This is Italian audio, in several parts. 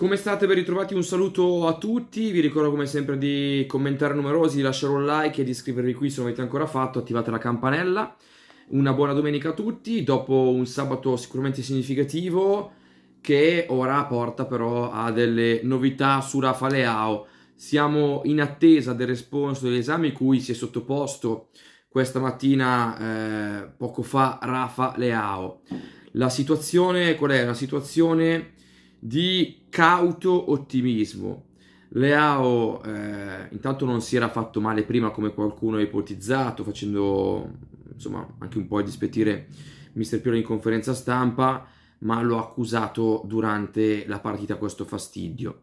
Come state? Ben ritrovati, un saluto a tutti, vi ricordo come sempre di commentare numerosi, di lasciare un like e di iscrivervi qui se non avete ancora fatto, attivate la campanella. Una buona domenica a tutti, dopo un sabato sicuramente significativo che ora porta però a delle novità su Rafa Leao. Siamo in attesa del responso degli esami cui si è sottoposto questa mattina eh, poco fa Rafa Leao. La situazione qual è? La situazione di cauto ottimismo. Leao eh, intanto non si era fatto male prima come qualcuno ha ipotizzato, facendo insomma anche un po' dispettire Mr. Pioli in conferenza stampa, ma lo ha accusato durante la partita questo fastidio.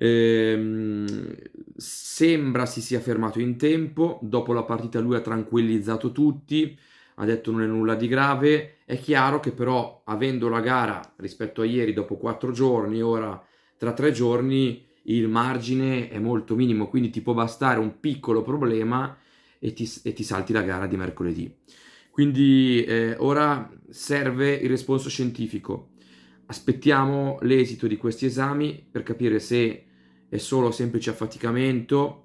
Ehm, sembra si sia fermato in tempo, dopo la partita lui ha tranquillizzato tutti, ha detto non è nulla di grave, è chiaro che però avendo la gara rispetto a ieri dopo quattro giorni, ora tra tre giorni il margine è molto minimo, quindi ti può bastare un piccolo problema e ti, e ti salti la gara di mercoledì. Quindi eh, ora serve il responso scientifico. Aspettiamo l'esito di questi esami per capire se è solo semplice affaticamento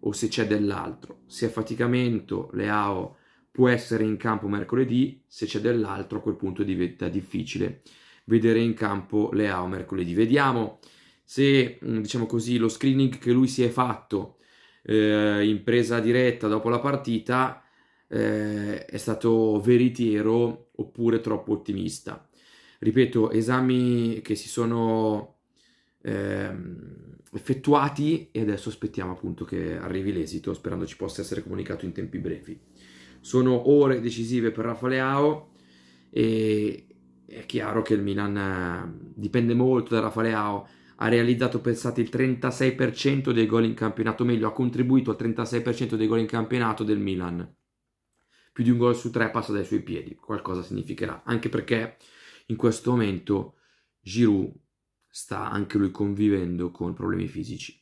o se c'è dell'altro. Se affaticamento, le AO può essere in campo mercoledì, se c'è dell'altro a quel punto diventa difficile vedere in campo Leao mercoledì. Vediamo se, mm, diciamo così, lo screening che lui si è fatto eh, in presa diretta dopo la partita eh, è stato veritiero oppure troppo ottimista. Ripeto, esami che si sono ehm, effettuati e adesso aspettiamo appunto che arrivi l'esito sperando ci possa essere comunicato in tempi brevi. Sono ore decisive per Rafa e è chiaro che il Milan ehm, dipende molto da Rafa ha realizzato pensate il 36% dei gol in campionato, meglio ha contribuito al 36% dei gol in campionato del Milan. Più di un gol su tre passa dai suoi piedi, qualcosa significherà, anche perché in questo momento Giroud sta anche lui convivendo con problemi fisici.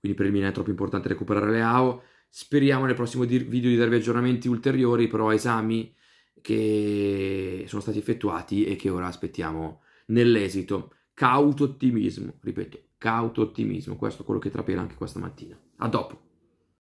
Quindi per il Milan è troppo importante recuperare Leao. Speriamo nel prossimo video di darvi aggiornamenti ulteriori, però esami che sono stati effettuati e che ora aspettiamo nell'esito. Cauto ottimismo, ripeto, cauto ottimismo, questo è quello che trapela anche questa mattina. A dopo.